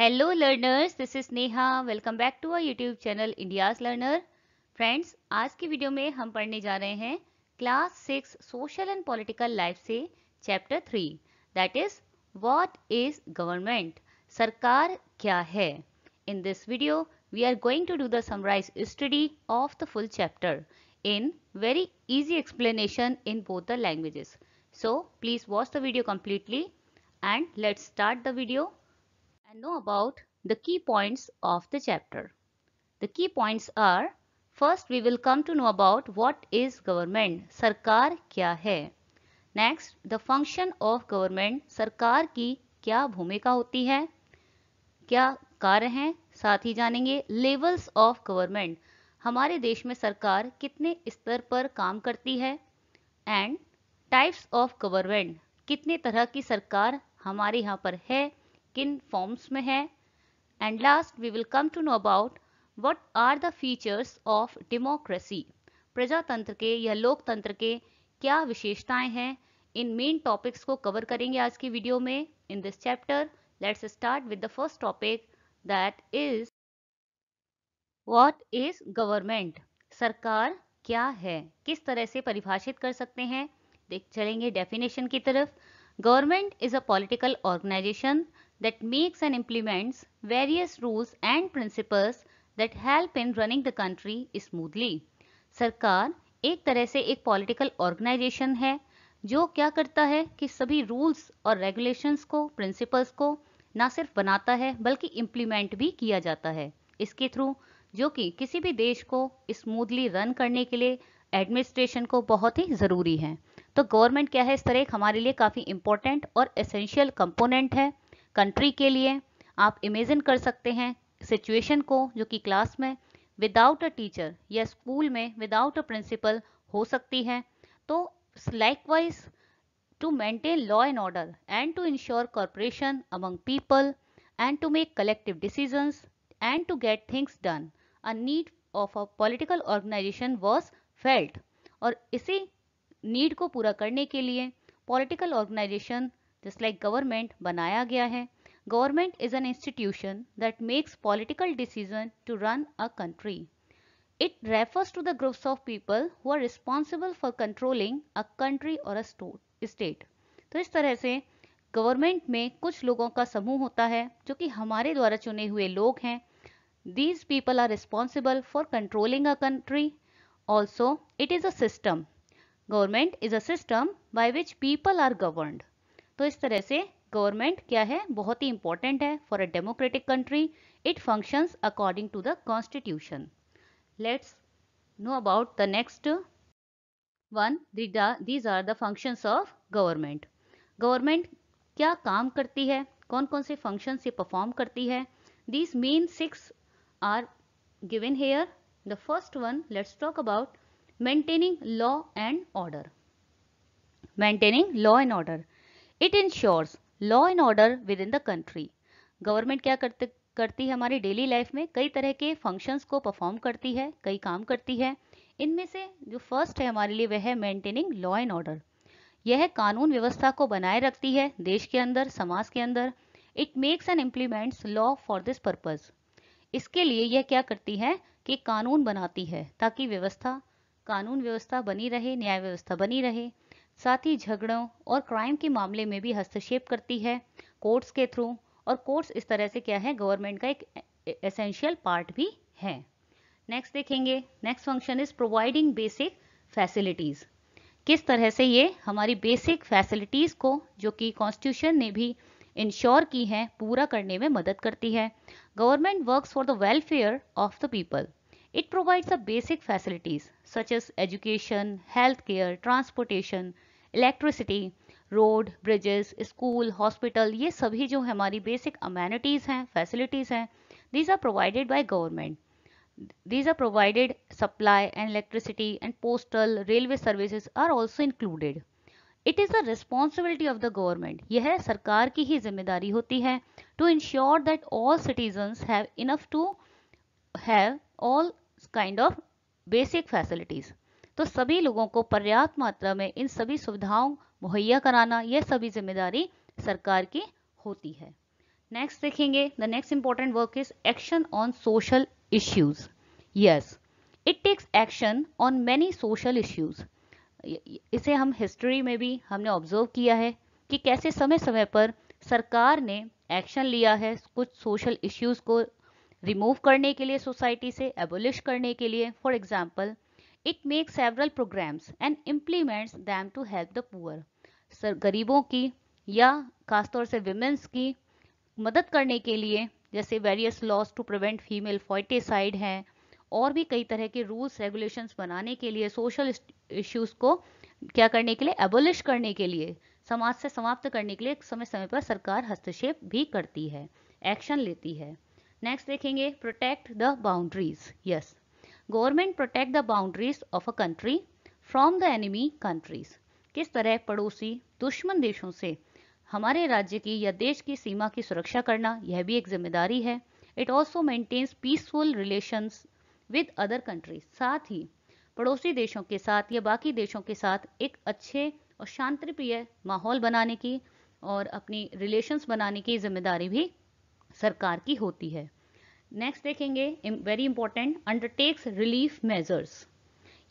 Hello learners this is Neha welcome back to our YouTube channel India's learner friends आज की video में हम पढ़ने जा रहे हैं class six social and political life से chapter three that is what is government सरकार क्या है in this video we are going to do the summarize study of the full chapter in very easy explanation in both the languages so please watch the video completely and let start the video and know about the key points of the chapter. The key points are First, we will come to know about what is government, सरकार क्या है next the function of government सरकार की क्या भूमिका होती है क्या कार्य हैं साथ ही जानेंगे लेवल्स ऑफ गवर्नमेंट हमारे देश में सरकार कितने स्तर पर काम करती है एंड टाइप्स ऑफ गवर्नमेंट कितने तरह की सरकार हमारे यहाँ पर है किन फॉर्म्स में है and last we will come to know about what are the features of democracy प्रजातंत्र के या लोकतंत्र के क्या विशेषताएं हैं इन मेन टॉपिक्स को कवर करेंगे आज की वीडियो में in this chapter let's start with the first topic that is what is government सरकार क्या है किस तरह से परिभाषित कर सकते हैं देख चलेंगे डेफिनेशन की तरफ government is a political organization that makes and implements various rules and principles that help in running the country smoothly. सरकार एक तरह से एक पॉलिटिकल ऑर्गेनाइजेशन है जो क्या करता है कि सभी रूल्स और regulations को प्रिंसिपल्स को ना सिर्फ बनाता है बल्कि इम्प्लीमेंट भी किया जाता है इसके थ्रू जो कि किसी भी देश को smoothly रन करने के लिए एडमिनिस्ट्रेशन को बहुत ही ज़रूरी है तो गवर्नमेंट क्या है इस तरह एक हमारे लिए काफ़ी इंपॉर्टेंट और एसेंशियल कंपोनेंट है कंट्री के लिए आप इमेजिन कर सकते हैं सिचुएशन को जो कि क्लास में विदाउट अ टीचर या स्कूल में विदाउट अ प्रिंसिपल हो सकती है तो likewise to maintain law and order and to ensure corporation among people and to make collective decision and to get things done a need of a political organization was felt और इसी need को पूरा करने के लिए political organization just like government बनाया गया है government is an institution that makes political decision to run a country it refers to the groups of people who are responsible for controlling a country और a state तो इस तरह से government में कुछ लोगों का समूह होता है जो कि हमारे द्वारा चुने हुए लोग हैं these people are responsible for controlling a country also it is a system government is a system by which people are governed तो इस तरह से गवर्नमेंट क्या है बहुत ही इंपॉर्टेंट है for a democratic country it functions according to the constitution let's know about the next one these are the functions of government government क्या काम करती है कौन कौन से फंक्शन से परफॉर्म करती है these main six are given here the first one let's talk about maintaining law and order maintaining law and order it ensures law and order within the country government क्या करते करती है हमारी daily life में कई तरह के functions को परफॉर्म करती है कई काम करती है इनमें से जो फर्स्ट है हमारे लिए वह है मेंटेनिंग लॉ एंड ऑर्डर यह कानून व्यवस्था को बनाए रखती है देश के अंदर समाज के अंदर it makes and implements law for this purpose इसके लिए यह क्या करती है कि कानून बनाती है ताकि व्यवस्था कानून व्यवस्था बनी रहे न्याय व्यवस्था बनी रहे साथ ही झगड़ों और क्राइम के मामले में भी हस्तक्षेप करती है कोर्ट्स के थ्रू और कोर्ट्स इस तरह से क्या है गवर्नमेंट का एक एसेंशियल पार्ट भी है नेक्स्ट देखेंगे next function is providing basic facilities किस तरह से ये हमारी बेसिक फैसिलिटीज़ को जो कि कॉन्स्टिट्यूशन ने भी इंश्योर की है पूरा करने में मदद करती है government works for the welfare of the people it provides a basic facilities such as education health care transportation electricity road bridges school hospital ये सभी जो हमारी बेसिक अमेनिटीज हैं फैसिलिटीज हैं these are provided by government these are provided supply and electricity and postal railway services are also included it is the responsibility of the government यह सरकार की ही जिम्मेदारी होती है to ensure that all citizen have enough to have all kind of basic facilities तो सभी लोगों को पर्याप्त मात्रा में इन सभी सुविधाओं मुहैया कराना यह सभी जिम्मेदारी सरकार की होती है नेक्स्ट देखेंगे the next important work is action on social issues yes it takes action on many social issues इसे हम हिस्ट्री में भी हमने ऑब्जर्व किया है कि कैसे समय समय पर सरकार ने एक्शन लिया है कुछ सोशल इश्यूज को रिमूव करने के लिए सोसाइटी से एबोलिश करने के लिए for example it make several programs and implements them to help the poor sir गरीबों की या खासतौर से विमेंस की मदद करने के लिए जैसे various laws to prevent female foeticide हैं और भी कई तरह के रूल्स रेगुलेशंस बनाने के लिए सोशल इश्यूज को क्या करने के लिए एबोलिश करने के लिए समाज से समाप्त करने के लिए समय समय पर सरकार हस्तक्षेप भी करती है एक्शन लेती है नेक्स्ट देखेंगे protect the boundaries yes government protect the boundaries of a country from the enemy countries किस तरह पड़ोसी दुश्मन देशों से हमारे राज्य की या देश की सीमा की सुरक्षा करना यह भी एक जिम्मेदारी है it also maintains peaceful relations with other countries साथ ही पड़ोसी देशों के साथ या बाकी देशों के साथ एक अच्छे और शांतिप्रिय माहौल बनाने की और अपनी रिलेशंस बनाने की जिम्मेदारी भी सरकार की होती है नेक्स्ट देखेंगे very important undertakes relief measures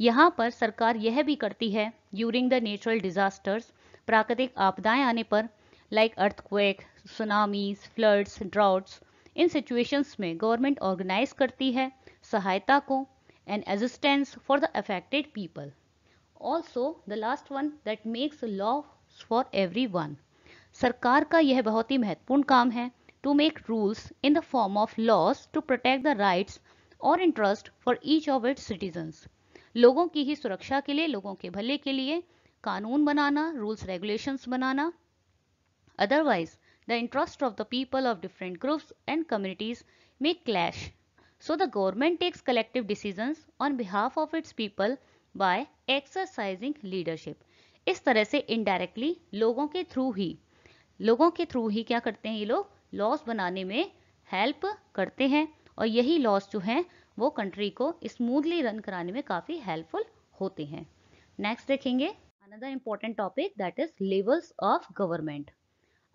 यहाँ पर सरकार यह भी करती है ड्यूरिंग द नेचुरल डिजास्टर्स प्राकृतिक आपदाएं आने पर like earthquake tsunamis floods droughts in situations में गवर्नमेंट ऑर्गेनाइज करती है सहायता को and assistance for the affected people also the last one that makes law for everyone सरकार का यह बहुत ही महत्वपूर्ण काम है to make rules in the form of laws to protect the rights और interest for each of its citizens लोगों की ही सुरक्षा के लिए लोगों के भले के लिए कानून बनाना रूल्स रेगुलेशंस बनाना otherwise the interest of the people of different groups and communities may clash so the government takes collective decisions on behalf of its people by exercising leadership इस तरह से इनडायरेक्टली लोगों के थ्रू ही लोगों के through ही क्या करते हैं ये लोग लॉस बनाने में हेल्प करते हैं और यही लॉस जो हैं वो कंट्री को स्मूथली रन कराने में काफ़ी हेल्पफुल होते हैं नेक्स्ट देखेंगे another important topic that is levels of government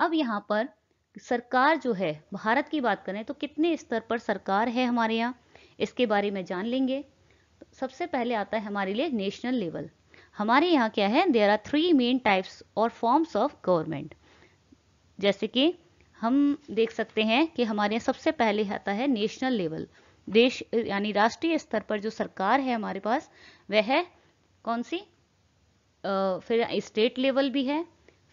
अब यहाँ पर सरकार जो है भारत की बात करें तो कितने स्तर पर सरकार है हमारे यहाँ इसके बारे में जान लेंगे सबसे पहले आता है हमारे लिए नेशनल लेवल हमारे यहाँ क्या है there are three main types और फॉर्म्स ऑफ गवर्नमेंट जैसे कि हम देख सकते हैं कि हमारे यहाँ सबसे पहले आता है नेशनल लेवल देश यानी राष्ट्रीय स्तर पर जो सरकार है हमारे पास वह है कौन सी आ, फिर स्टेट लेवल भी है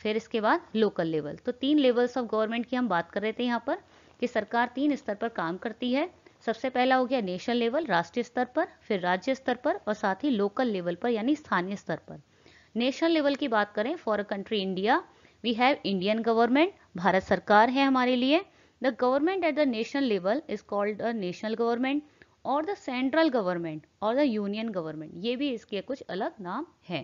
फिर इसके बाद लोकल लेवल तो तीन लेवल्स ऑफ गवर्नमेंट की हम बात कर रहे थे यहाँ पर कि सरकार तीन स्तर पर काम करती है सबसे पहला हो गया नेशनल लेवल राष्ट्रीय स्तर पर फिर राज्य स्तर पर और साथ ही लोकल लेवल पर यानी स्थानीय स्तर पर नेशनल लेवल की बात करें for a country India we have Indian government Bharat सरकार है हमारे लिए the government at the national level is called the national government और द सेंट्रल गवर्नमेंट और द यूनियन गवर्नमेंट ये भी इसके कुछ अलग नाम है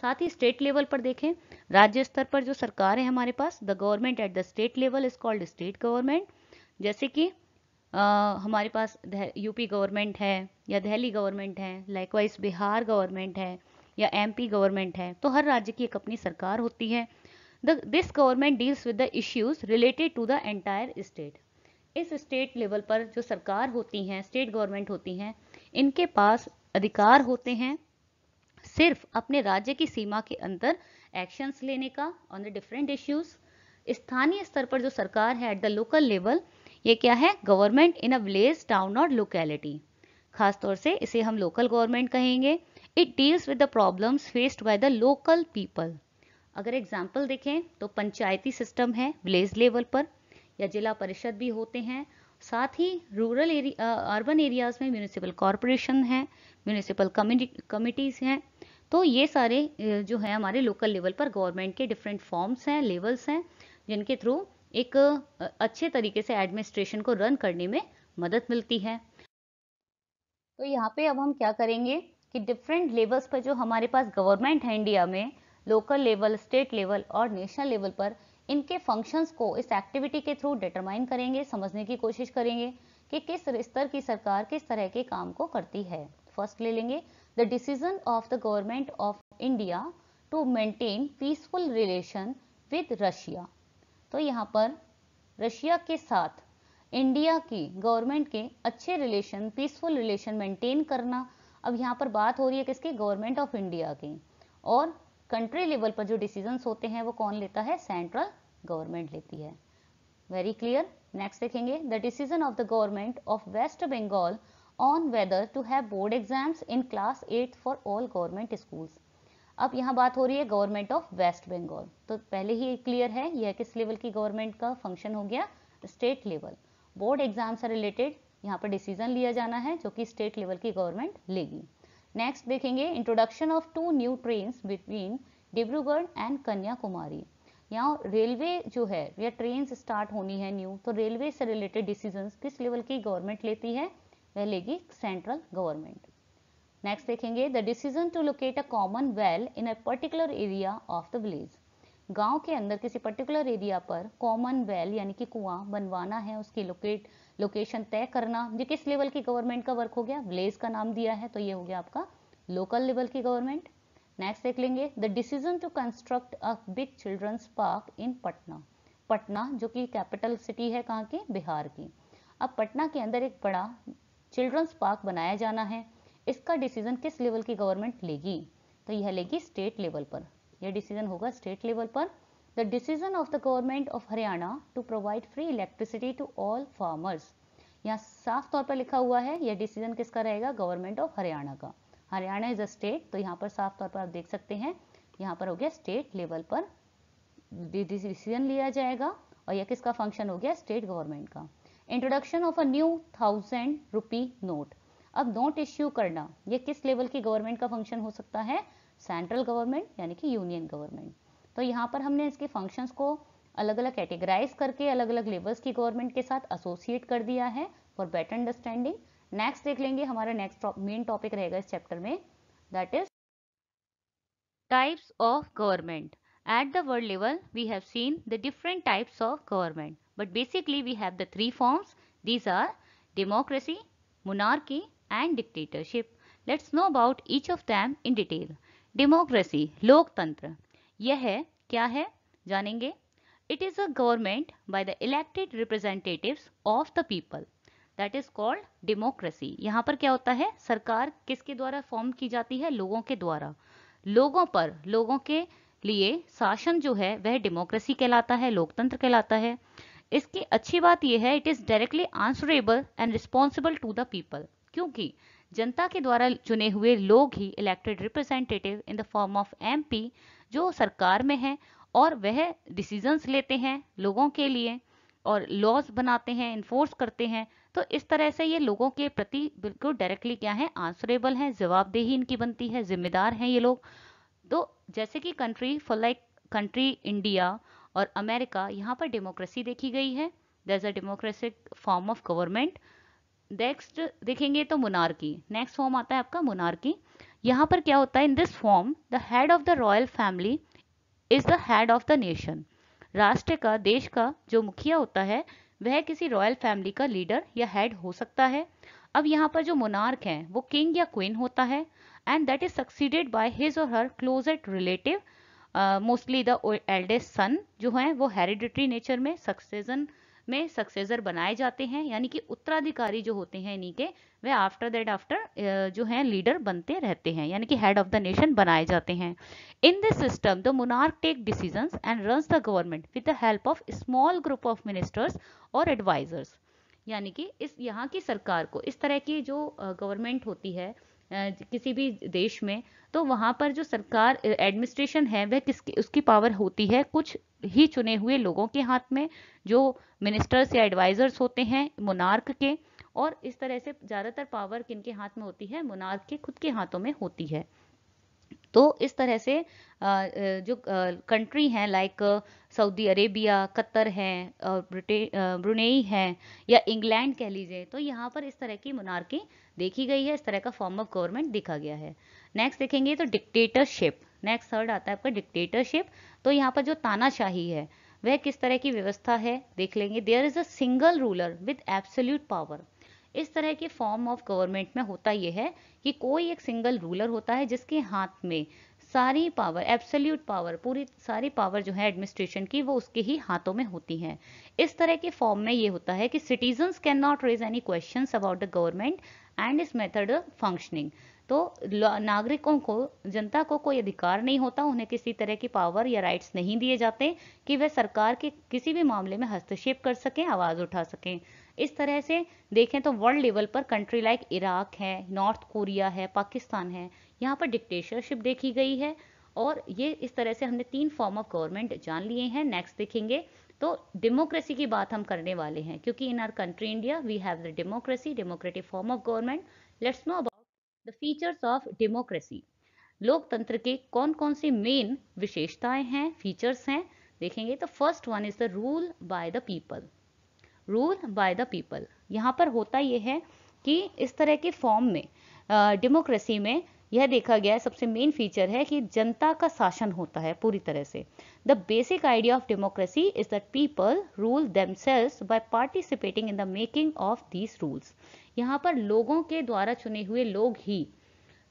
साथ ही स्टेट लेवल पर देखें राज्य स्तर पर जो सरकार है हमारे पास the government at the state level is called state government जैसे कि आ, हमारे पास यूपी गवर्नमेंट है या दिल्ली गवर्नमेंट है लाइकवाइज बिहार गवर्नमेंट है या एमपी गवर्नमेंट है तो हर राज्य की एक अपनी सरकार होती है the, this government deals with the issues related to the entire state. इस स्टेट लेवल पर जो सरकार होती हैं स्टेट गवर्नमेंट होती हैं इनके पास अधिकार होते हैं सिर्फ अपने राज्य की सीमा के अंदर एक्शंस लेने का ऑन द डिफरेंट इश्यूज स्थानीय स्तर पर जो सरकार है एट द लोकल लेवल ये क्या है government in a village town और लोकेलिटी खासतौर से इसे हम लोकल गवर्नमेंट कहेंगे it deals with the problems faced by the local people अगर एग्जाम्पल देखें तो पंचायती सिस्टम है विलेज लेवल पर या जिला परिषद भी होते हैं साथ ही रूरल एरिया अर्बन एरियाज़ में म्यूनिसिपल कॉरपोरेशन है म्यूनिसिपल कमिटीज़ हैं तो ये सारे जो है हमारे लोकल लेवल पर गवर्नमेंट के डिफरेंट फॉर्म्स हैं लेवल्स हैं जिनके थ्रू एक अच्छे तरीके से एडमिनिस्ट्रेशन को रन करने में मदद मिलती है तो यहाँ पे अब हम क्या करेंगे कि डिफरेंट लेवल्स पर जो हमारे पास गवर्नमेंट है इंडिया में लोकल लेवल स्टेट लेवल और नेशनल लेवल पर इनके फंक्शंस को इस एक्टिविटी के थ्रू डिटरमाइन करेंगे समझने की कोशिश करेंगे कि किस स्तर की सरकार किस तरह के काम को करती है फर्स्ट ले लेंगे the decision of the government of India to maintain peaceful relation with Russia तो यहाँ पर रशिया के साथ इंडिया की गवर्नमेंट के अच्छे रिलेशन पीसफुल रिलेशन मेंटेन करना अब यहाँ पर बात हो रही है किसकी गवर्नमेंट ऑफ इंडिया की और कंट्री लेवल पर जो डिसीजन होते हैं वो कौन लेता है सेंट्रल गवर्नमेंट लेती है वेरी क्लियर नेक्स्ट देखेंगे the decision of the government of West Bengal on whether to have board exams in class eight for all government schools अब यहाँ बात हो रही है गवर्नमेंट ऑफ वेस्ट बंगाल तो पहले ही क्लियर है यह किस लेवल की गवर्नमेंट का फंक्शन हो गया स्टेट लेवल बोर्ड एग्जाम से रिलेटेड यहाँ पर डिसीजन लिया जाना है जो कि स्टेट लेवल की गवर्नमेंट लेगी नेक्स्ट देखेंगे introduction of two new train between Dibrugarh and Kanyakumari यहाँ रेलवे जो है या ट्रेन स्टार्ट होनी है न्यू तो रेलवे से रिलेटेड डिसीजन किस लेवल की गवर्नमेंट लेती है वह लेगी सेंट्रल गवर्नमेंट नेक्स्ट देखेंगे the decision to locate a common well in a particular area of the village गांव के अंदर किसी पर्टिकुलर एरिया पर कॉमन वेल यानी कि कुआं बनवाना है उसकी लोकेट लोकेशन तय करना ये किस लेवल की गवर्नमेंट का वर्क हो गया विलेज का नाम दिया है तो ये हो गया आपका लोकल लेवल की गवर्नमेंट नेक्स्ट देख लेंगे the decision to construct a big children's park in Patna Patna जो कि कैपिटल सिटी है कहाँ की बिहार की अब पटना के अंदर एक बड़ा चिल्ड्रंस पार्क बनाया जाना है इसका डिसीजन किस लेवल की गवर्नमेंट लेगी तो यह लेगी स्टेट लेवल पर यह डिसीजन होगा स्टेट लेवल पर the decision of the government of Haryana to provide free electricity to all farmers. यहाँ साफ तौर पर लिखा हुआ है यह डिसीजन किसका रहेगा गवर्नमेंट ऑफ हरियाणा का हरियाणा इज अ स्टेट तो यहाँ पर साफ तौर पर आप देख सकते हैं यहाँ पर हो गया स्टेट लेवल पर डिसीजन लिया जाएगा और यह किसका फंक्शन हो गया स्टेट गवर्नमेंट का introduction of a new thousand rupee note अब नोट इश्यू करना यह किस लेवल की गवर्नमेंट का फंक्शन हो सकता है सेंट्रल गवर्नमेंट यानी कि यूनियन गवर्नमेंट तो यहाँ पर हमने इसके फंक्शंस को अलग अलग कैटेगराइज करके अलग अलग लेवल्स की गवर्नमेंट के साथ एसोसिएट कर दिया है फॉर बेटर अंडरस्टैंडिंग नेक्स्ट देख लेंगे हमारा नेक्स्ट मेन टॉपिक रहेगा इस चैप्टर में that is types of government at the world level we have seen the different types of government but basically we have the three forms these are democracy monarchy and dictatorship let's know about each of them in detail democracy लोकतंत्र यह क्या है जानेंगे it is a government by the elected representative of the people that is called democracy यहाँ पर क्या होता है सरकार किसके द्वारा फॉर्म की जाती है लोगों के द्वारा लोगों पर लोगों के लिए शासन जो है वह डेमोक्रेसी कहलाता है लोकतंत्र कहलाता है इसकी अच्छी बात यह है it is directly answerable and responsible to the people क्योंकि जनता के द्वारा चुने हुए लोग ही elected representative in the form of MP जो सरकार में है और वह डिसीजंस लेते हैं लोगों के लिए और लॉज बनाते हैं इन्फोर्स करते हैं तो इस तरह से ये लोगों के प्रति बिल्कुल डायरेक्टली क्या है आंसरेबल हैं जवाबदेही इनकी बनती है जिम्मेदार हैं ये लोग तो जैसे कि country for like country India और अमेरिका यहाँ पर डेमोक्रेसी देखी गई है there a democratic form of government next देखेंगे तो मुनारकी नेक्स्ट फॉर्म आता है आपका मुनारकी यहाँ पर क्या होता है in this form the head of the royal family is the head of the nation राष्ट्र का देश का जो मुखिया होता है वह किसी रॉयल फैमिली का लीडर या हेड हो सकता है अब यहाँ पर जो मोनार्क है वो किंग या क्वीन होता है and that is succeeded by his और her closest relative mostly the eldest son जो है वो हेरिडिटरी नेचर में सक्सेजन uh, में सक्सेसर बनाए जाते हैं यानी कि उत्तराधिकारी जो होते हैं इन्हीं के वे आफ्टर दैट आफ्टर जो हैं लीडर बनते रहते हैं यानी कि हेड ऑफ द नेशन बनाए जाते हैं in this system the monarch take decision and run the government with the help of small group of ministers और एडवाइजर्स यानी कि इस यहाँ की सरकार को इस तरह की जो गवर्नमेंट होती है किसी भी देश में तो वहाँ पर जो सरकार एडमिनिस्ट्रेशन है वह किसकी उसकी पावर होती है कुछ ही चुने हुए लोगों के हाथ में जो मिनिस्टर्स या एडवाइज़र्स होते हैं मुनार्क के और इस तरह से ज़्यादातर पावर किन के हाथ में होती है मुनार्क के खुद के हाथों में होती है तो इस तरह से जो कंट्री हैं लाइक सऊदी अरेबिया कतर हैं ब्रुनेई हैं या इंग्लैंड कह लीजिए तो यहाँ पर इस तरह की मुनारकी देखी गई है इस तरह का फॉर्म ऑफ गवर्नमेंट देखा गया है नेक्स्ट देखेंगे तो डिक्टेटरशिप नेक्स्ट थर्ड आता है आपका डिक्टेटरशिप तो यहाँ पर जो तानाशाही है वह किस तरह की व्यवस्था है देख लेंगे there is a single ruler with absolute power इस तरह के फॉर्म ऑफ गवर्नमेंट में होता यह है कि कोई एक सिंगल रूलर होता है जिसके हाथ में सारी पावर एब्सोल्यूट पावर पूरी सारी पावर जो है एडमिनिस्ट्रेशन की वो उसके ही हाथों में होती है इस तरह के फॉर्म में ये होता है कि citizens can not raise any question about the government and its method functioning तो नागरिकों को जनता को कोई अधिकार नहीं होता उन्हें किसी तरह की पावर या राइट्स नहीं दिए जाते कि वे सरकार के किसी भी मामले में हस्तक्षेप कर सकें आवाज़ उठा सकें इस तरह से देखें तो वर्ल्ड लेवल पर कंट्री लाइक इराक है नॉर्थ कोरिया है पाकिस्तान है यहाँ पर डिक्टेटरशिप देखी गई है और ये इस तरह से हमने तीन फॉर्म ऑफ गवर्नमेंट जान लिए हैं नेक्स्ट देखेंगे तो डेमोक्रेसी की बात हम करने वाले हैं क्योंकि in our country India we have the democracy democratic form of government let's know about the features of democracy लोकतंत्र के कौन कौन से मेन विशेषताएं हैं फीचर्स हैं देखेंगे तो first one is the rule by the people rule by the people यहाँ पर होता यह है कि इस तरह के फॉर्म में डेमोक्रेसी में यह देखा गया है सबसे मेन फीचर है कि जनता का शासन होता है पूरी तरह से the basic idea of democracy is that people rule selves by participating in the making of these rules यहाँ पर लोगों के द्वारा चुने हुए लोग ही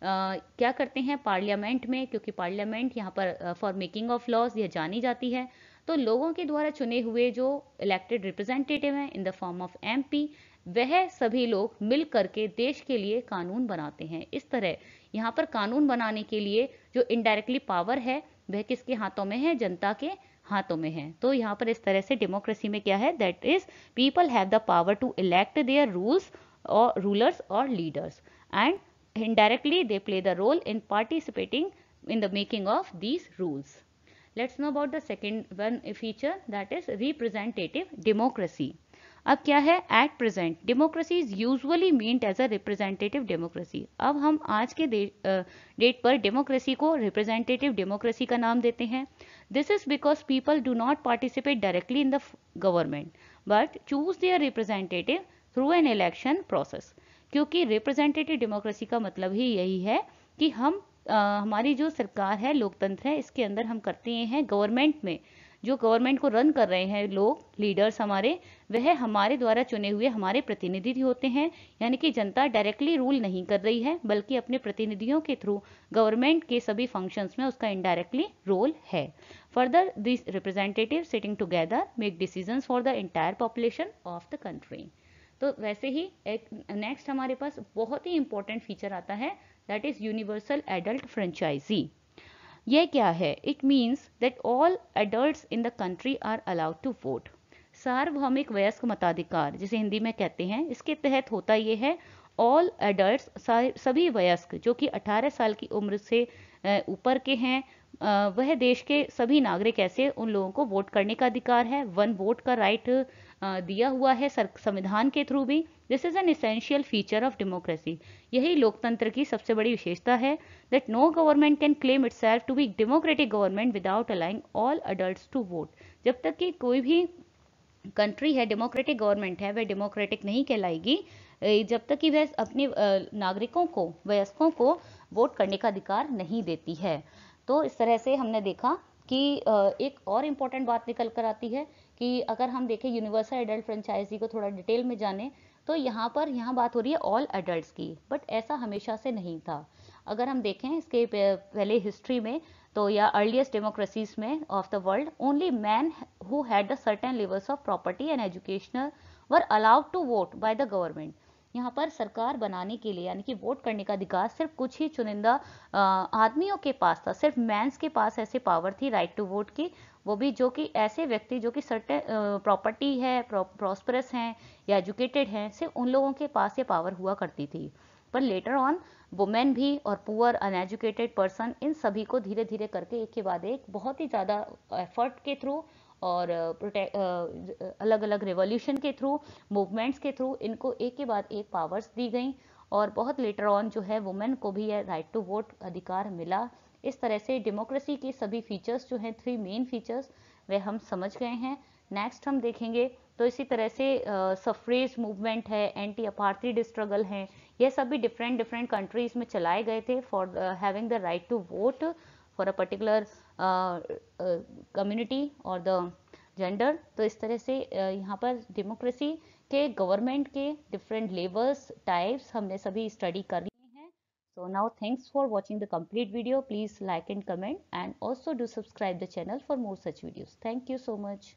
Uh, क्या करते हैं पार्लियामेंट में क्योंकि पार्लियामेंट यहाँ पर फॉर मेकिंग ऑफ लॉज यह जानी जाती है तो लोगों के द्वारा चुने हुए जो इलेक्टेड रिप्रेजेंटेटिव हैं in the form of M वह सभी लोग मिल करके देश के लिए कानून बनाते हैं इस तरह यहाँ पर कानून बनाने के लिए जो इनडायरेक्टली पावर है वह किसके हाथों में है जनता के हाथों में है तो यहाँ पर इस तरह से डेमोक्रेसी में क्या है that is people have the power to elect their rules और रूलर्स और leaders and indirectly they play the role in participating in the making of these rules let's know about the second one feature that is representative democracy अब क्या है at present democracy is usually meant as a representative democracy अब हम आज के date पर democracy को representative democracy का नाम देते हैं this is because people do not participate directly in the government but choose their representative through an election process क्योंकि रिप्रेजेंटेटिव डेमोक्रेसी का मतलब ही यही है कि हम हमारी जो सरकार है लोकतंत्र है इसके अंदर हम करते हैं गवर्नमेंट में जो गवर्नमेंट को रन कर रहे हैं लोग लीडर्स हमारे वह हमारे द्वारा चुने हुए हमारे प्रतिनिधि होते हैं यानी कि जनता डायरेक्टली रूल नहीं कर रही है बल्कि अपने प्रतिनिधियों के थ्रू गवर्नमेंट के सभी फंक्शंस में उसका इनडायरेक्टली रोल है further this representative sitting together make decision for the entire population of the country तो वैसे ही एक नेक्स्ट हमारे पास बहुत ही इंपॉर्टेंट फीचर आता है that is universal adult franchise यह क्या है it means that all adult in the country are allowed to vote सार्वभौमिक वयस्क मताधिकार जिसे हिंदी में कहते हैं इसके तहत होता ये है ऑल एडल्ट सभी वयस्क जो कि 18 साल की उम्र से ऊपर के हैं वह देश के सभी नागरिक ऐसे उन लोगों को वोट करने का अधिकार है वन वोट का राइट दिया हुआ है संविधान के थ्रू भी this is an essential feature of democracy यही लोकतंत्र की सबसे बड़ी विशेषता है that no government can claim itself to be democratic government without allowing all adult to vote जब तक कि कोई भी कंट्री है डेमोक्रेटिक गवर्नमेंट है वह डेमोक्रेटिक नहीं कहलाएगी जब तक कि वह अपने नागरिकों को वयस्कों को वोट करने का अधिकार नहीं देती है तो इस तरह से हमने देखा कि एक और इम्पॉर्टेंट बात निकल कर आती है कि अगर हम देखें यूनिवर्सल एडल्ट फ्रेंचाइजी को थोड़ा डिटेल में जाने तो यहाँ पर यहाँ बात हो रही है ऑल एडल्ट्स की बट ऐसा हमेशा से नहीं था अगर हम देखें इसके पहले हिस्ट्री में तो या अर्लीस्ट डेमोक्रेसीज में of the world only man who had the certain levels of property and educational were allowed to vote by the government यहाँ पर सरकार बनाने के लिए यानी कि वोट करने का अधिकार सिर्फ कुछ ही चुनिंदा आदमियों के पास था सिर्फ मैंस के पास ऐसे पावर थी राइट टू वोट की वो भी जो कि ऐसे व्यक्ति जो कि सर्टे प्रॉपर्टी है प्रॉस्परस हैं या एजुकेटेड हैं सिर्फ उन लोगों के पास ये पावर हुआ करती थी पर लेटर ऑन वुमेन भी और पुअर अनएजुकेटेड पर्सन इन सभी को धीरे धीरे करके एक के बाद एक बहुत ही ज़्यादा एफर्ट के थ्रू और अलग अलग रेवोल्यूशन के थ्रू मूवमेंट्स के थ्रू इनको एक के बाद एक पावर्स दी गई और बहुत लेटर ऑन जो है वुमेन को भी यह राइट टू वोट अधिकार मिला इस तरह से डेमोक्रेसी के सभी फीचर्स जो हैं थ्री मेन फीचर्स वह हम समझ गए हैं नेक्स्ट हम देखेंगे तो इसी तरह से सफ्रेज मूवमेंट है एंटी अपार्थीड स्ट्रगल है यह सब भी डिफरेंट डिफरेंट कंट्रीज में चलाए गए थे for having the right to vote for a particular community और द जेंडर तो इस तरह से यहाँ पर डेमोक्रेसी के गवर्नमेंट के डिफरेंट लेवल्स टाइप्स हमने सभी स्टडी कर लिए हैं so now thanks for watching the complete video please like and comment and also do subscribe the channel for more such videos thank you so much